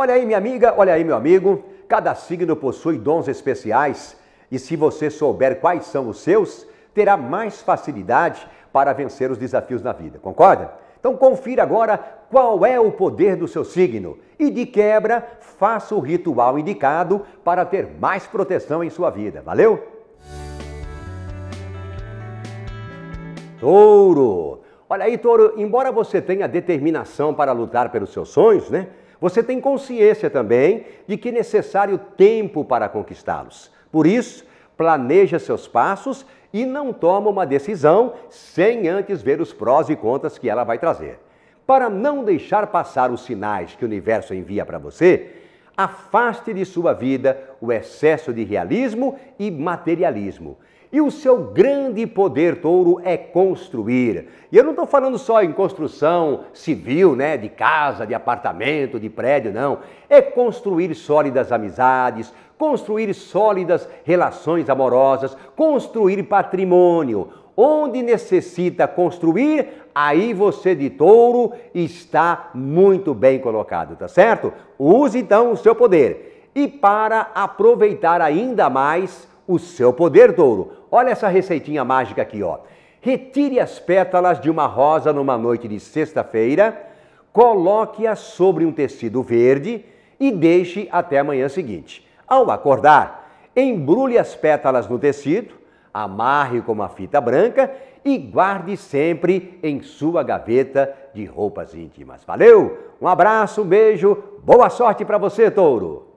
Olha aí, minha amiga, olha aí, meu amigo. Cada signo possui dons especiais e se você souber quais são os seus, terá mais facilidade para vencer os desafios na vida, concorda? Então confira agora qual é o poder do seu signo e de quebra faça o ritual indicado para ter mais proteção em sua vida. Valeu? Touro. Olha aí, Touro, embora você tenha determinação para lutar pelos seus sonhos, né? Você tem consciência também de que é necessário tempo para conquistá-los. Por isso, planeja seus passos e não toma uma decisão sem antes ver os prós e contras que ela vai trazer. Para não deixar passar os sinais que o universo envia para você, afaste de sua vida o excesso de realismo e materialismo. E o seu grande poder, touro, é construir. E eu não estou falando só em construção civil, né? De casa, de apartamento, de prédio, não. É construir sólidas amizades, construir sólidas relações amorosas, construir patrimônio. Onde necessita construir, aí você de touro está muito bem colocado, tá certo? Use então o seu poder e para aproveitar ainda mais o seu poder, touro. Olha essa receitinha mágica aqui, ó. Retire as pétalas de uma rosa numa noite de sexta-feira, coloque-as sobre um tecido verde e deixe até a manhã seguinte. Ao acordar, embrulhe as pétalas no tecido, amarre com uma fita branca e guarde sempre em sua gaveta de roupas íntimas. Valeu? Um abraço, um beijo, boa sorte para você, touro!